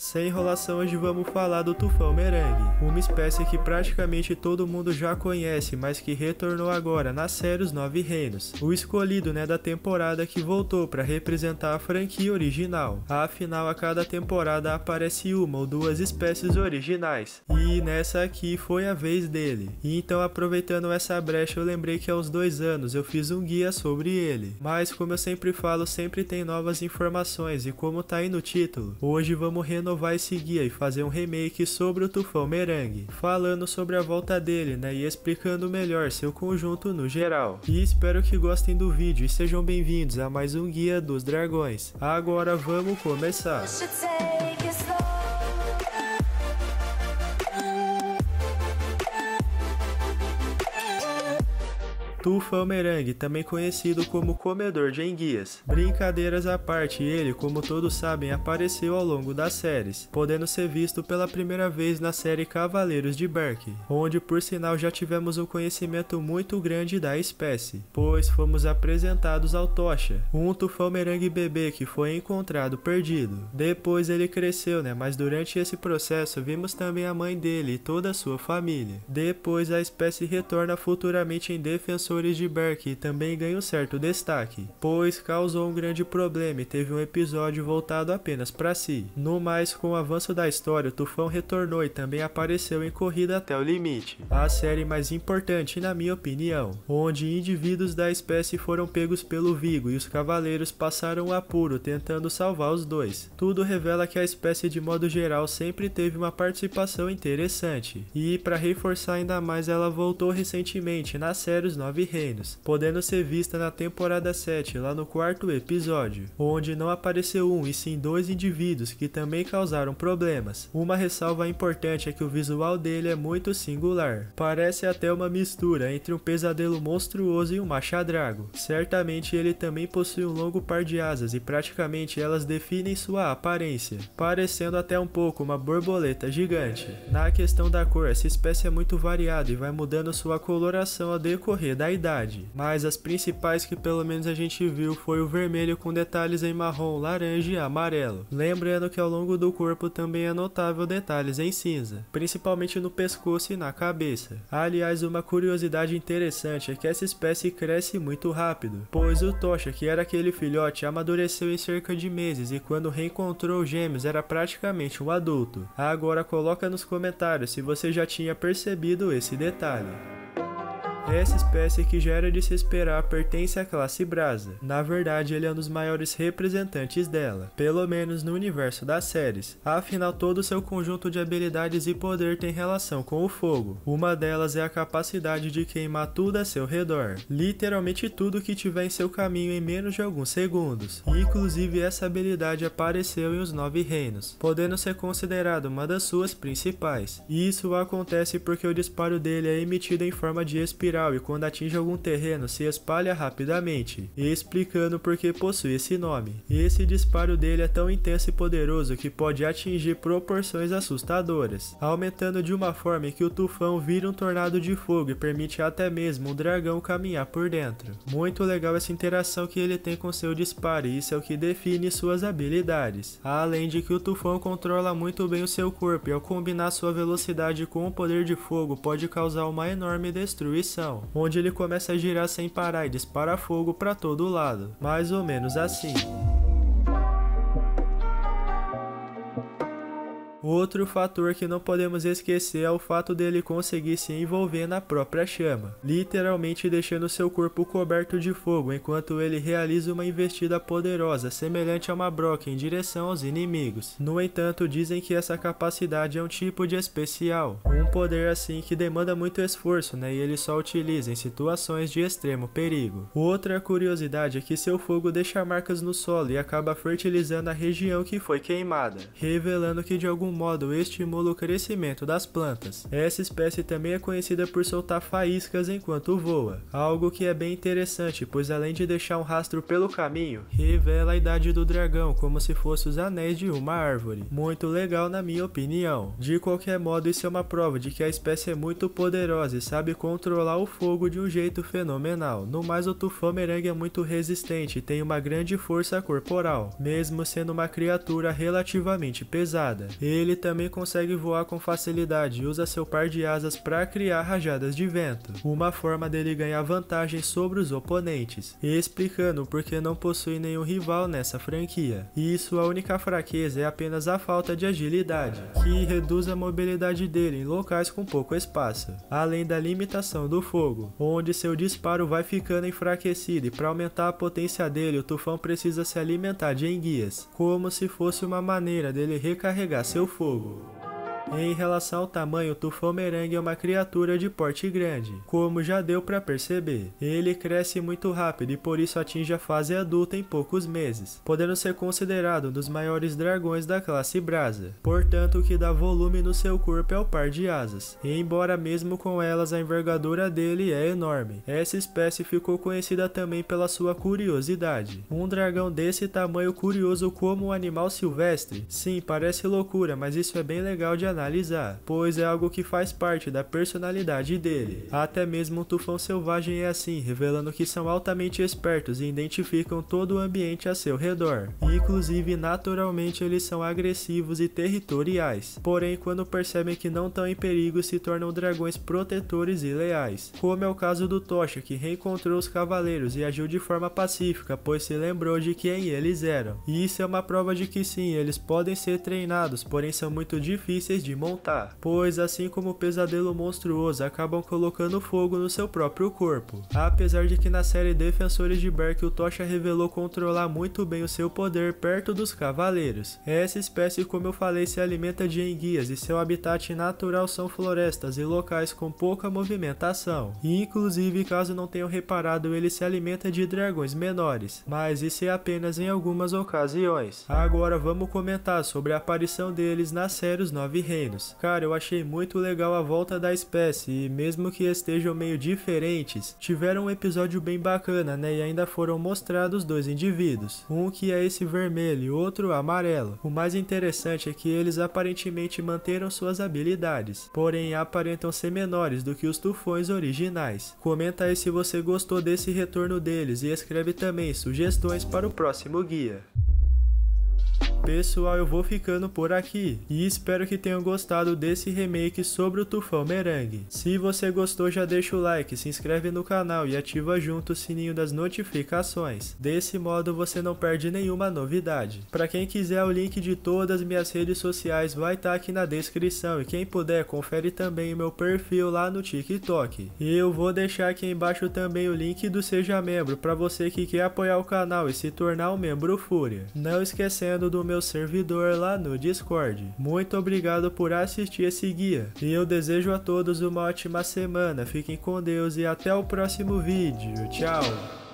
Sem enrolação, hoje vamos falar do tufão merengue, uma espécie que praticamente todo mundo já conhece, mas que retornou agora na série Os Nove Reinos, o escolhido né, da temporada que voltou para representar a franquia original. Afinal, a cada temporada aparece uma ou duas espécies originais, e nessa aqui foi a vez dele. E então, aproveitando essa brecha, eu lembrei que há uns dois anos eu fiz um guia sobre ele, mas como eu sempre falo, sempre tem novas informações, e como tá aí no título, hoje vamos renovar renovar esse guia e fazer um remake sobre o Tufão Merengue, falando sobre a volta dele, né, e explicando melhor seu conjunto no geral. E espero que gostem do vídeo e sejam bem-vindos a mais um Guia dos Dragões. Agora vamos começar! Tufa merengue também conhecido como Comedor de Enguias. Brincadeiras à parte, ele, como todos sabem, apareceu ao longo das séries, podendo ser visto pela primeira vez na série Cavaleiros de Berk, onde por sinal já tivemos um conhecimento muito grande da espécie, pois fomos apresentados ao Tocha, um Tufão Merangue bebê que foi encontrado perdido. Depois ele cresceu, né, mas durante esse processo vimos também a mãe dele e toda a sua família. Depois a espécie retorna futuramente em Defensor seguidores de Berk também ganham certo destaque, pois causou um grande problema e teve um episódio voltado apenas para si. No mais, com o avanço da história, o Tufão retornou e também apareceu em Corrida até o Limite, a série mais importante, na minha opinião, onde indivíduos da espécie foram pegos pelo Vigo e os cavaleiros passaram um apuro tentando salvar os dois. Tudo revela que a espécie, de modo geral, sempre teve uma participação interessante, e para reforçar ainda mais, ela voltou recentemente na série Os Nove Nove Reinos, podendo ser vista na temporada 7, lá no quarto episódio, onde não apareceu um e sim dois indivíduos que também causaram problemas. Uma ressalva importante é que o visual dele é muito singular, parece até uma mistura entre um pesadelo monstruoso e um machadrago. Certamente ele também possui um longo par de asas e praticamente elas definem sua aparência, parecendo até um pouco uma borboleta gigante. Na questão da cor, essa espécie é muito variada e vai mudando sua coloração ao decorrer da idade, mas as principais que pelo menos a gente viu foi o vermelho com detalhes em marrom, laranja e amarelo. Lembrando que ao longo do corpo também é notável detalhes em cinza, principalmente no pescoço e na cabeça. Aliás, uma curiosidade interessante é que essa espécie cresce muito rápido, pois o Tocha, que era aquele filhote, amadureceu em cerca de meses e quando reencontrou os gêmeos era praticamente um adulto. Agora coloca nos comentários se você já tinha percebido esse detalhe. Essa espécie que já era de se esperar pertence à classe Brasa. Na verdade, ele é um dos maiores representantes dela, pelo menos no universo das séries. Afinal, todo seu conjunto de habilidades e poder tem relação com o fogo. Uma delas é a capacidade de queimar tudo a seu redor, literalmente tudo que tiver em seu caminho em menos de alguns segundos. inclusive, essa habilidade apareceu em Os Nove Reinos, podendo ser considerada uma das suas principais. E isso acontece porque o disparo dele é emitido em forma de espiral e quando atinge algum terreno se espalha rapidamente, explicando por que possui esse nome. Esse disparo dele é tão intenso e poderoso que pode atingir proporções assustadoras, aumentando de uma forma que o tufão vira um tornado de fogo e permite até mesmo um dragão caminhar por dentro. Muito legal essa interação que ele tem com seu disparo e isso é o que define suas habilidades. Além de que o tufão controla muito bem o seu corpo e ao combinar sua velocidade com o poder de fogo pode causar uma enorme destruição onde ele começa a girar sem parar e dispara fogo para todo lado, mais ou menos assim. Outro fator que não podemos esquecer é o fato dele conseguir se envolver na própria chama, literalmente deixando seu corpo coberto de fogo enquanto ele realiza uma investida poderosa semelhante a uma broca em direção aos inimigos. No entanto, dizem que essa capacidade é um tipo de especial, um poder assim que demanda muito esforço né, e ele só utiliza em situações de extremo perigo. Outra curiosidade é que seu fogo deixa marcas no solo e acaba fertilizando a região que foi queimada, revelando que de algum modo estimula o crescimento das plantas. Essa espécie também é conhecida por soltar faíscas enquanto voa, algo que é bem interessante, pois além de deixar um rastro pelo caminho, revela a idade do dragão como se fosse os anéis de uma árvore. Muito legal na minha opinião. De qualquer modo, isso é uma prova de que a espécie é muito poderosa e sabe controlar o fogo de um jeito fenomenal. No mais, o tufão merengue é muito resistente e tem uma grande força corporal, mesmo sendo uma criatura relativamente pesada. Ele ele também consegue voar com facilidade e usa seu par de asas para criar rajadas de vento, uma forma dele ganhar vantagem sobre os oponentes, explicando por que não possui nenhum rival nessa franquia. E sua única fraqueza é apenas a falta de agilidade, que reduz a mobilidade dele em locais com pouco espaço, além da limitação do fogo, onde seu disparo vai ficando enfraquecido e para aumentar a potência dele, o tufão precisa se alimentar de enguias, como se fosse uma maneira dele recarregar seu fogo. Em relação ao tamanho, o Tufão Merengue é uma criatura de porte grande, como já deu para perceber. Ele cresce muito rápido e por isso atinge a fase adulta em poucos meses, podendo ser considerado um dos maiores dragões da classe Brasa. Portanto, o que dá volume no seu corpo é o par de asas, e embora mesmo com elas a envergadura dele é enorme. Essa espécie ficou conhecida também pela sua curiosidade. Um dragão desse tamanho curioso como um animal silvestre? Sim, parece loucura, mas isso é bem legal de analisar analisar, pois é algo que faz parte da personalidade dele. Até mesmo o tufão selvagem é assim, revelando que são altamente espertos e identificam todo o ambiente a seu redor. Inclusive, naturalmente, eles são agressivos e territoriais. Porém, quando percebem que não estão em perigo, se tornam dragões protetores e leais. Como é o caso do Tocha, que reencontrou os cavaleiros e agiu de forma pacífica, pois se lembrou de quem eles eram. E isso é uma prova de que sim, eles podem ser treinados, porém são muito difíceis de de montar, pois assim como o pesadelo monstruoso acabam colocando fogo no seu próprio corpo. Apesar de que na série Defensores de Berk o Tocha revelou controlar muito bem o seu poder perto dos cavaleiros. Essa espécie, como eu falei, se alimenta de enguias e seu habitat natural são florestas e locais com pouca movimentação. E, inclusive, caso não tenham reparado, ele se alimenta de dragões menores, mas isso é apenas em algumas ocasiões. Agora vamos comentar sobre a aparição deles na série Os Nove Reis reinos. Cara, eu achei muito legal a volta da espécie e mesmo que estejam meio diferentes, tiveram um episódio bem bacana, né? E ainda foram mostrados dois indivíduos, um que é esse vermelho e outro amarelo. O mais interessante é que eles aparentemente manteram suas habilidades, porém aparentam ser menores do que os tufões originais. Comenta aí se você gostou desse retorno deles e escreve também sugestões para o próximo guia. Pessoal, eu vou ficando por aqui e espero que tenham gostado desse remake sobre o Tufão Merengue. Se você gostou, já deixa o like, se inscreve no canal e ativa junto o sininho das notificações. Desse modo você não perde nenhuma novidade. Para quem quiser o link de todas minhas redes sociais vai estar tá aqui na descrição e quem puder confere também o meu perfil lá no TikTok. E eu vou deixar aqui embaixo também o link do Seja Membro para você que quer apoiar o canal e se tornar um membro Fúria. Não esquecendo do meu meu servidor lá no Discord. Muito obrigado por assistir esse guia. E eu desejo a todos uma ótima semana. Fiquem com Deus e até o próximo vídeo. Tchau!